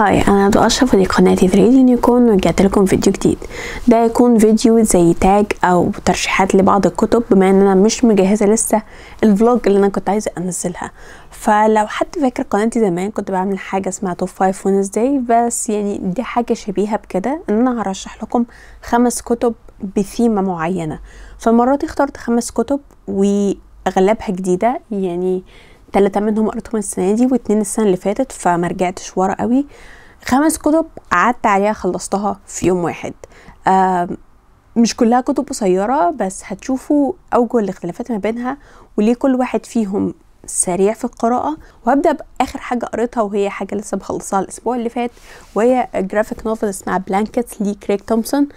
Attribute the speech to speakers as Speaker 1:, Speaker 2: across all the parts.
Speaker 1: هاي انا ضو اشرف ودي قناة ثريد يكون ورجعت لكم فيديو جديد ده يكون فيديو زي تاج او ترشيحات لبعض الكتب بما ان انا مش مجهزه لسه الفلوج اللي انا كنت عايزه انزلها فلو حد فاكر قناتي زمان كنت بعمل حاجه اسمها توب 5 داي بس يعني دي حاجه شبيهه بكده ان انا هرشح لكم خمس كتب بثيمه معينه فالمره دي اخترت خمس كتب و اغلبها جديده يعني تلاتة منهم قريتهم السنه دي واتنين السنه اللي فاتت فما رجعتش ورا قوي خمس كتب قعدت عليها خلصتها في يوم واحد مش كلها كتب قصيره بس هتشوفوا اوجه الاختلافات ما بينها وليه كل واحد فيهم سريع في القراءة وهبدأ بآخر حاجة قريتها وهي حاجة لسه بخلصها الأسبوع اللي فات وهي جرافيك نوفل اسمها بلانكت لي كريك تومسون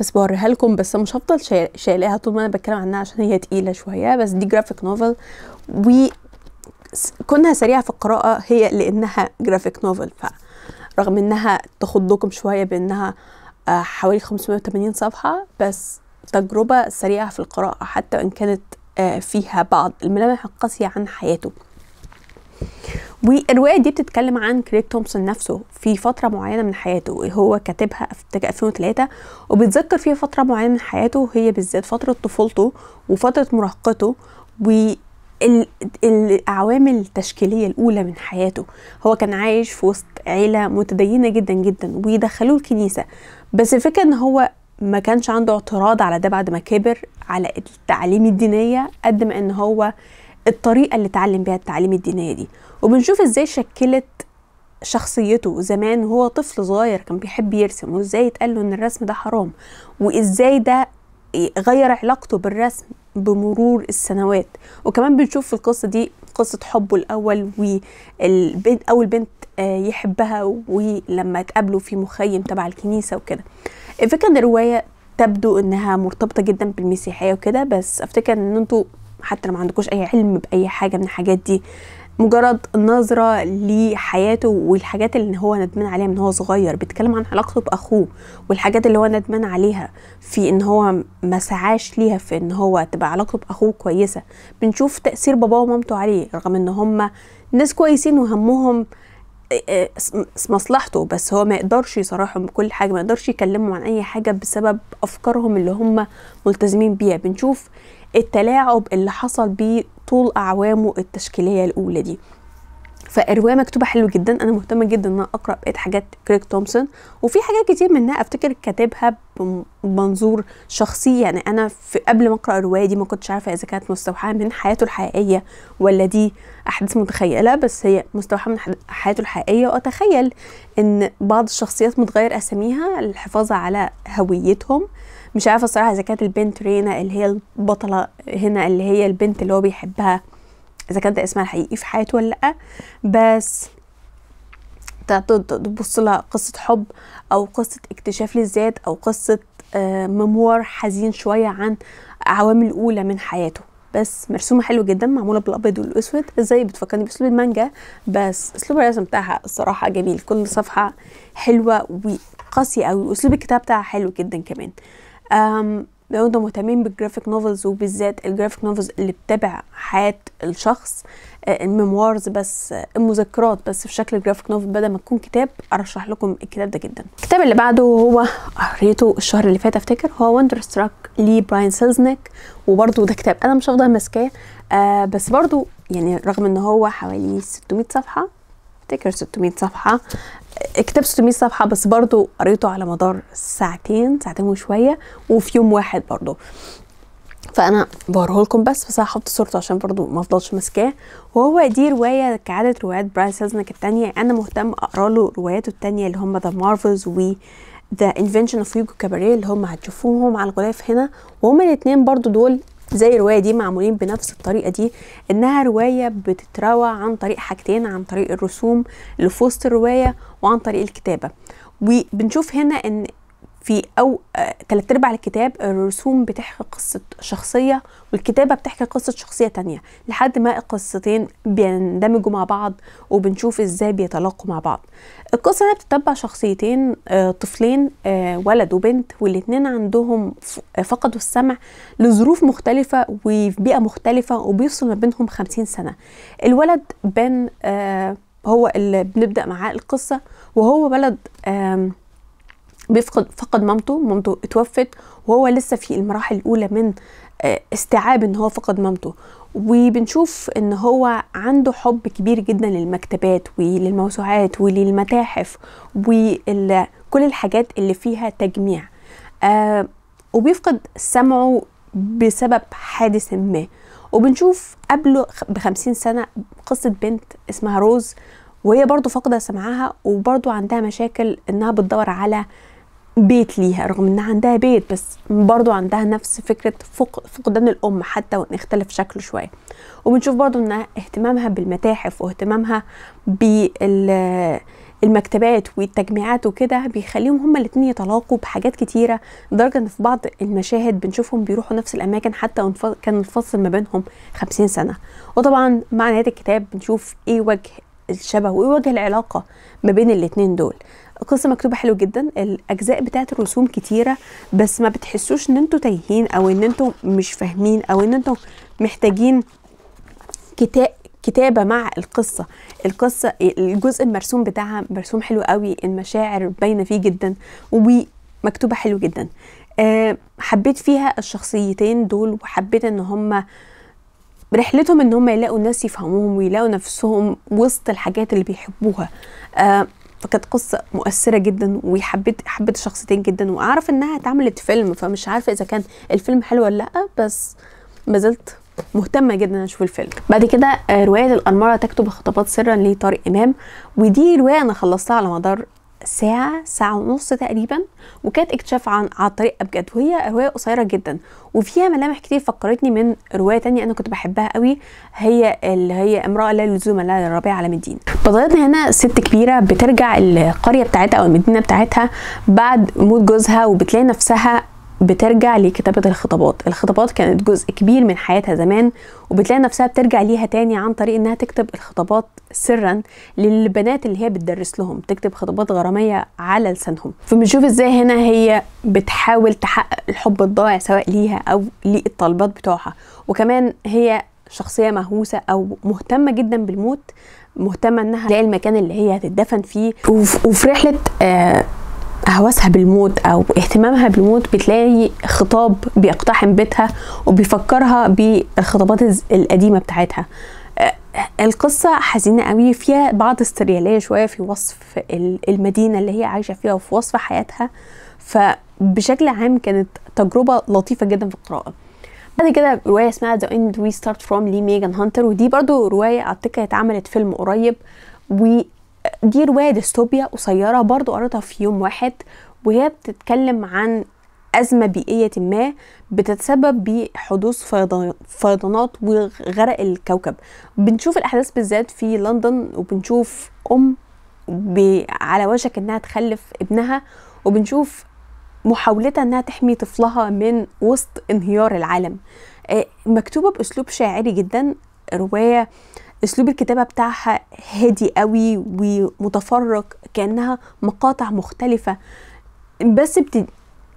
Speaker 1: بس بوريها لكم بس مش هفضل شايلاها طول ما انا بتكلم عنها عشان هي تقيله شويه بس دي جرافيك نوفل و كونها سريعه في القراءه هي لانها جرافيك نوفل رغم انها تخضكم شويه بانها آه، حوالي 580 صفحه بس تجربه سريعه في القراءه حتى وان كانت آه، فيها بعض الملامح القاسيه عن حياته والروايه دي بتتكلم عن كريك تومسون نفسه في فتره معينه من حياته هو كاتبها في 2003 وبتذكر فيها فتره معينه من حياته هي بالذات فتره طفولته وفتره مراهقته العوامل التشكيليه الاولى من حياته هو كان عايش في وسط عيله متدينه جدا جدا ويدخلوه الكنيسه بس الفكره ان هو ما كانش عنده اعتراض على ده بعد ما كبر على التعليم الدينيه قد ما ان هو الطريقه اللي اتعلم بيها التعليم الدينيه دي وبنشوف ازاي شكلت شخصيته زمان وهو طفل صغير كان بيحب يرسم وازاي اتقال له ان الرسم ده حرام وازاي ده غير علاقته بالرسم بمرور السنوات وكمان بنشوف في القصة دي قصة حبه الأول والبنت أول بنت آه، يحبها ولما تقابله في مخيم تبع الكنيسة وكده الفكرة إن الرواية تبدو إنها مرتبطة جدا بالمسيحية وكده بس أفتكر إن أنتوا حتى لو ما عندكوش أي علم بأي حاجة من الحاجات دي مجرد نظرة لحياته والحاجات اللي هو ندمان عليها من هو صغير بيتكلم عن علاقته بأخوه والحاجات اللي هو ندمان عليها في إن هو ما سعاش ليها في إن هو تبقى علاقته بأخوه كويسة بنشوف تأثير باباه ومامته عليه رغم إن هما ناس كويسين وهمهم آه، مصلحته بس هو ما يقدرش يصارحهم بكل حاجه ما يقدرش يكلمهم عن اي حاجه بسبب افكارهم اللي هم ملتزمين بيها بنشوف التلاعب اللي حصل بيه طول اعوامه التشكيليه الاولى دي فالروايه مكتوبه حلو جدا انا مهتمه جدا ان انا اقرا بقيه حاجات كريك تومسون وفي حاجات كتير منها افتكر كاتبها بمنظور شخصي يعني انا في قبل ما اقرا الروايه دي ما كنتش عارفه اذا كانت مستوحاه من حياته الحقيقيه ولا دي احداث متخيله بس هي مستوحاه من حياته الحقيقيه واتخيل ان بعض الشخصيات متغير اساميها للحفاظ على هويتهم مش عارفه الصراحه اذا كانت البنت رينا اللي هي البطله هنا اللي هي البنت اللي هو بيحبها اذا كان ده اسمها الحقيقي في حياته ولا لا بس تبص لها قصة حب أو قصة اكتشاف للذات أو قصة آه، ممور حزين شوية عن عوامل أولى من حياته بس مرسومة حلوة جدا معمولة بالأبيض والأسود ازاي بتفكرني بأسلوب المانجا بس أسلوب الرسم بتاعها الصراحة جميل كل صفحة حلوة وقاسية أوي اسلوب الكتاب بتاعها حلو جدا كمان لو انتم مهتمين بالجرافيك نوفلز وبالذات الجرافيك نوفلز اللي بتابع حياه الشخص الميموارز آه، بس المذكرات آه، بس في شكل جرافيك نوفل بدل ما تكون كتاب ارشح لكم الكتاب ده جدا الكتاب اللي بعده هو قريته الشهر اللي فات افتكر هو وندر ستراك لي براين سيلزنيك وبرده ده كتاب انا مش هفضل ماسكاه آه بس برده يعني رغم ان هو حوالي 600 صفحه افتكر 600 صفحه كتاب 600 صفحه بس برضو قريته على مدار ساعتين ساعتين وشويه وفي يوم واحد برضو فانا بوريه لكم بس بس هحط صورته عشان برضو ما افضلش ماسكاه وهو دي روايه كعاده روايات براين سيزنك التانية انا مهتم اقرا له رواياته التانية اللي هم ذا مارفلز و ذا انفنشن اوف يوجو كاباريه اللي هم هتشوفوهم على الغلاف هنا وهما الاتنين برضو دول زي الروايه دي معمولين بنفس الطريقه دي انها روايه بتتروى عن طريق حاجتين عن طريق الرسوم اللي في وسط الروايه وعن طريق الكتابه وبنشوف هنا ان في او ثلاث آه، ارباع الكتاب الرسوم بتحكي قصه شخصيه والكتابه بتحكي قصه شخصيه تانية لحد ما القصتين بيندمجوا مع بعض وبنشوف ازاي بيتلاقوا مع بعض القصه دي بتتبع شخصيتين آه، طفلين آه، ولد وبنت والاتنين عندهم فقدوا السمع لظروف مختلفه وفي بيئه مختلفه وبيفصل ما بينهم خمسين سنه الولد بن هو اللي بنبدا معاه القصه وهو ولد بيفقد فقد مامته مامته اتوفت وهو لسه في المراحل الاولى من آه، استيعاب ان هو فقد مامته وبنشوف ان هو عنده حب كبير جدا للمكتبات وللموسوعات وللمتاحف وكل الحاجات اللي فيها تجميع آه، وبيفقد سمعه بسبب حادث ما وبنشوف قبله بخمسين سنة قصة بنت اسمها روز وهي برضو فاقدة سمعها وبرضو عندها مشاكل انها بتدور على بيت ليها رغم انها عندها بيت بس برضو عندها نفس فكرة فقدان الأم حتى وإن اختلف شكله شوية وبنشوف برضو انها اهتمامها بالمتاحف واهتمامها بالمكتبات والتجميعات وكده بيخليهم هما الاتنين يتلاقوا بحاجات كتيرة لدرجة ان في بعض المشاهد بنشوفهم بيروحوا نفس الأماكن حتى وان كان الفصل ما بينهم خمسين سنة وطبعا مع نهاية الكتاب بنشوف ايه وجه الشبه وايه وجه العلاقة ما بين الاتنين دول القصه مكتوبه حلو جدا الاجزاء بتاعه الرسوم كتيره بس ما بتحسوش ان انتوا تايهين او ان انتوا مش فاهمين او ان انتوا محتاجين كتاب كتابه مع القصه القصه الجزء المرسوم بتاعها مرسوم حلو قوي المشاعر باينه فيه جدا ومكتوبه حلو جدا أه حبيت فيها الشخصيتين دول وحبيت ان هما رحلتهم ان هم يلاقوا ناس يفهموهم ويلاقوا نفسهم وسط الحاجات اللي بيحبوها أه فكانت قصه مؤثره جدا وحبيت حبيت الشخصيتين جدا واعرف انها اتعملت فيلم فمش عارفه اذا كان الفيلم حلو ولا لا بس ما زلت مهتمة جدا اشوف الفيلم بعد كده آه، رواية الانماره تكتب الخطابات سرا لطارق إمام ودي رواية أنا خلصتها على مدار ساعة ساعة ونص تقريبا وكانت اكتشاف عن على الطريقة بجد وهي رواية قصيرة جدا وفيها ملامح كتير فكرتني من رواية تانية أنا كنت بحبها قوي هي اللي هي امرأة لا لزوم لها للربيع على الدين بطلتنا هنا ست كبيرة بترجع القرية بتاعتها أو المدينة بتاعتها بعد موت جوزها وبتلاقي نفسها بترجع لكتابة الخطابات الخطابات كانت جزء كبير من حياتها زمان وبتلاقي نفسها بترجع ليها تاني عن طريق انها تكتب الخطابات سرا للبنات اللي هي بتدرس لهم تكتب خطابات غرامية على لسانهم فبنشوف ازاي هنا هي بتحاول تحقق الحب الضائع سواء ليها او للطالبات بتوعها وكمان هي شخصية مهووسة او مهتمة جدا بالموت مهتمة انها تلاقي المكان اللي هي هتدفن فيه وفي رحلة آه هوسها بالموت او اهتمامها بالموت بتلاقي خطاب بيقتحم بيتها وبيفكرها بالخطابات القديمه بتاعتها القصة حزينة قوي فيها بعض السريالية شوية في وصف المدينة اللي هي عايشة فيها وفي وصف حياتها فبشكل عام كانت تجربة لطيفة جدا في القراءة بعد كده رواية اسمها The End We Start From لي ميجان هانتر ودي برضو رواية أعتقد اتعملت فيلم قريب و دي رواية ديستوبيا قصيرة برضو قريتها في يوم واحد وهي بتتكلم عن أزمة بيئية ما بتتسبب بحدوث فيضانات وغرق الكوكب بنشوف الأحداث بالذات في لندن وبنشوف أم على وشك إنها تخلف ابنها وبنشوف محاولتها إنها تحمي طفلها من وسط انهيار العالم آه، مكتوبة بأسلوب شاعري جدا رواية آه اسلوب الكتابه بتاعها هادي قوي ومتفرق كانها مقاطع مختلفه بس بت...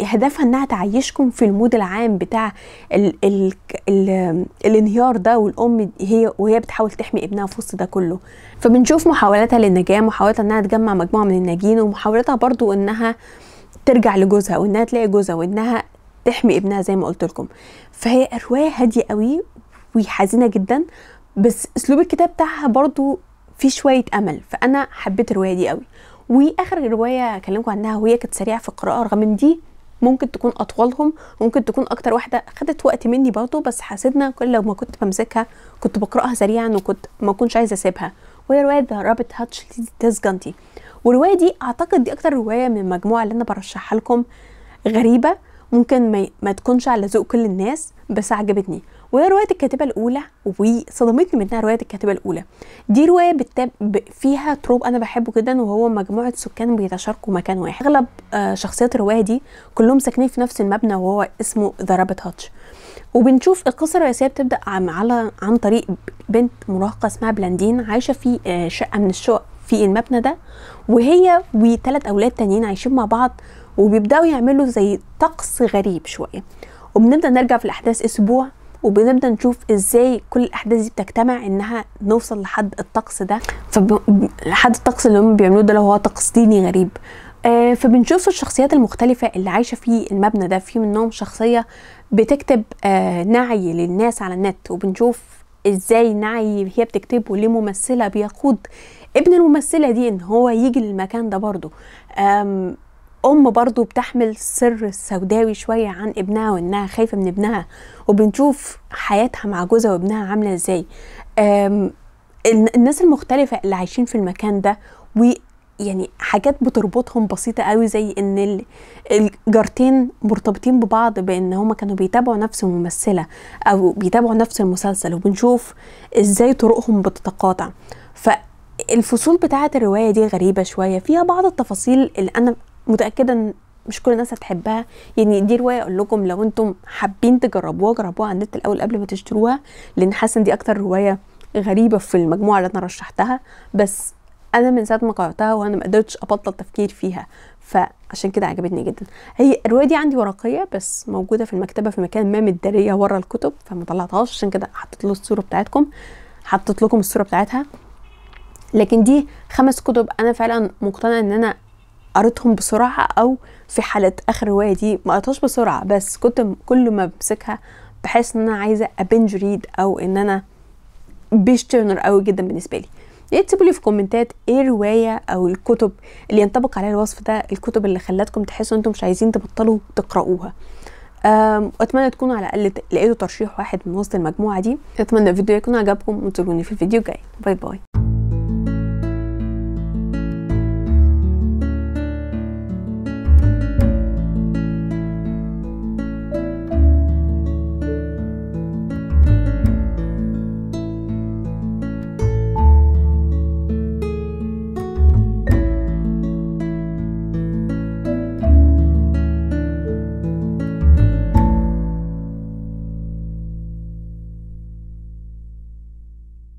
Speaker 1: هدفها انها تعيشكم في المود العام بتاع ال... ال... ال... الانهيار ده والام هي وهي بتحاول تحمي ابنها في وسط ده كله فبنشوف محاولاتها للنجاه محاولاتها انها تجمع مجموعه من الناجين ومحاولاتها برضو انها ترجع لجوزها وانها تلاقي جوزها وانها تحمي ابنها زي ما قلت لكم فهي روايه هاديه قوي وحزينه جدا بس اسلوب الكتاب بتاعها برضو فيه شويه امل فانا حبيت الروايه دي قوي واخر روايه اكلمكم عنها وهي كانت سريعه في القراءه رغم ان دي ممكن تكون اطولهم ممكن تكون اكتر واحده خدت وقت مني برضه بس حسيتنا كل لو ما كنت بمسكها كنت بقراها سريعا وكنت ما كنتش عايزه اسيبها وهي روايه رابط هاتش تسجنتي والروايه دي اعتقد دي اكتر روايه من المجموعه اللي انا برشحها لكم غريبه ممكن ما, ما تكونش على ذوق كل الناس بس عجبتني وهي روايه الكاتبه الاولى وصدمتني منها روايه الكاتبه الاولى دي روايه بتاب فيها تروب انا بحبه جدا وهو مجموعه سكان بيتشاركوا مكان واحد اغلب آه، شخصيات الروايه دي كلهم ساكنين في نفس المبنى وهو اسمه ذا رابت هاتش وبنشوف القصه الرئيسيه بتبدا عن على عن طريق بنت مراهقه اسمها بلاندين عايشه في آه، شقه من الشقق في المبنى ده وهي وثلاث اولاد تانيين عايشين مع بعض وبيبداوا يعملوا زي طقس غريب شويه وبنبدا نرجع في الاحداث اسبوع وبنبدا نشوف ازاي كل الاحداث دي بتجتمع انها نوصل لحد الطقس ده لحد الطقس اللي هم بيعملوه ده اللي هو طقس ديني غريب آه فبنشوف الشخصيات المختلفة اللي عايشة في المبنى ده في منهم شخصية بتكتب آه نعي للناس على النت وبنشوف ازاي نعي هي بتكتبه لممثلة بيقود ابن الممثلة دي ان هو يجي للمكان ده برضه ام برضو بتحمل سر سوداوي شوية عن ابنها وانها خايفة من ابنها وبنشوف حياتها مع جوزها وابنها عاملة ازاي الناس المختلفة اللي عايشين في المكان ده و يعني حاجات بتربطهم بسيطة قوي زي ان الجارتين مرتبطين ببعض بان هما كانوا بيتابعوا نفس الممثلة او بيتابعوا نفس المسلسل وبنشوف ازاي طرقهم بتتقاطع ف الفصول بتاعت الرواية دي غريبة شوية فيها بعض التفاصيل اللي أنا متاكده ان مش كل الناس هتحبها يعني دي روايه اقول لكم لو انتم حابين تجربوها جربوها على النت الاول قبل ما تشتروها لان حاسه ان دي اكتر روايه غريبه في المجموعه اللي انا رشحتها بس انا من ساعه ما قراتها وانا ما قدرتش ابطل تفكير فيها فعشان كده عجبتني جدا هي الروايه دي عندي ورقيه بس موجوده في المكتبه في مكان ما متداريه ورا الكتب فما طلعتهاش عشان كده حطيت له الصوره بتاعتكم حطيت لكم الصوره بتاعتها لكن دي خمس كتب انا فعلا مقتنعه ان انا قريتهم بسرعه او في حاله اخر روايه دي ما قريتهاش بسرعه بس كنت كل ما بمسكها بحس ان انا عايزه ابنج ريد او ان انا بيش تيرنر قوي جدا بالنسبه لي يا تسيبوا لي في كومنتات ايه روايه او الكتب اللي ينطبق عليها الوصف ده الكتب اللي خلتكم تحسوا ان انتم مش عايزين تبطلوا تقرأوها واتمنى تكونوا على الاقل لقيتوا ترشيح واحد من وسط المجموعه دي اتمنى الفيديو يكون عجبكم وانتظروني في الفيديو الجاي باي باي